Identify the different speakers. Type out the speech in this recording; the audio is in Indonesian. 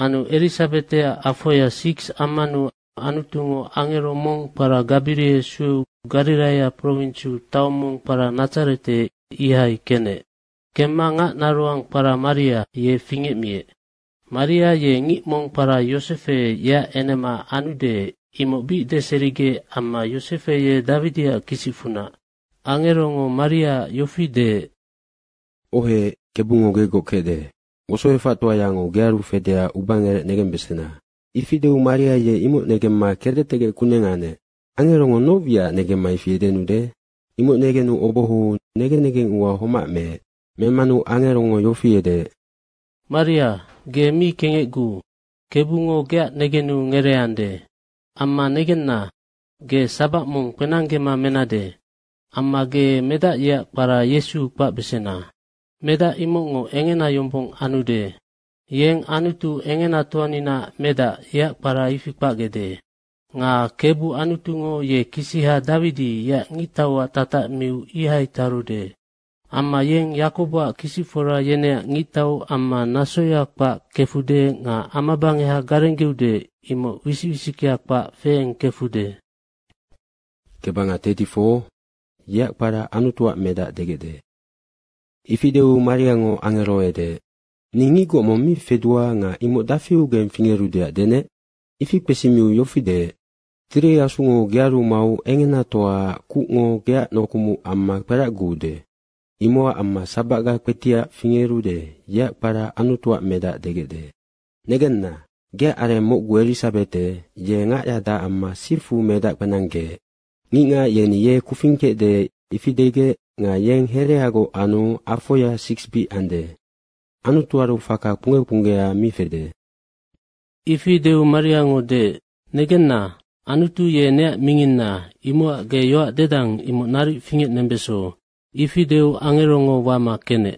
Speaker 1: anu Elisabete afoya six amanu anu tungo angero mong para g a b i r i e su g a r i r a y a provinsu tau mong para Nazarete ihai kene. k e m a nga naruang para Maria ye finge mie. Maria ye ngik mong para Yosefe ya enema anu de imobi de serige ama Yosefe ye Davidia kisifuna. Angerongo Maria yofi de.
Speaker 2: Ohe kebungo ge gokede. mosoe fatua yango gearu fedea ubangere negem besena ifide umaria ye imo negem ma kerde tege kunengane angerongo novia negem ma ifide nude imo nege nu obohu nege negen uwa homa me memanu angerongo yofiede
Speaker 1: maria ge mi kenge gu kebungo gea negenu ngere ande amma negen na ge sabak mong penangge ma menade amma ge meda ya para yesu pak besena meda imongo engena yompong anude yeng anutu engena tuanina meda ya para ifik gede nga kebu anutungo ye kisiha Davidi ya ngitawa tata miu ihai tarude amma yeng Yakoba kisifora yene ngitau amma nasoyak pa kefude nga ama bangeha garengeude imo wisiwisikiak pa feeng kefude
Speaker 2: kebanga teti yak para anutua meda degede ifideu mariango angeroede ningigo momi fedua nga imo dafiu gen fingeru dia dene ifi pesimiu yofide tire asungo gearu mau engena toa kungo gea nokumu amma para gude imoa amma sabaga kwetia fingeru de ya para anutua meda degede negenna ge are mo gweri sabete ye nga yada amma sifu meda panange ninga yeni ye kufinke de ifidege nga yeng here yago anu afoya 6b ande anu tuaru faka punge punge ya mifede
Speaker 1: ifideu mariango de negenna anu tu ye ne minginna imo ge yo dedang imo nari finge nembeso ifideu angerongo wa makene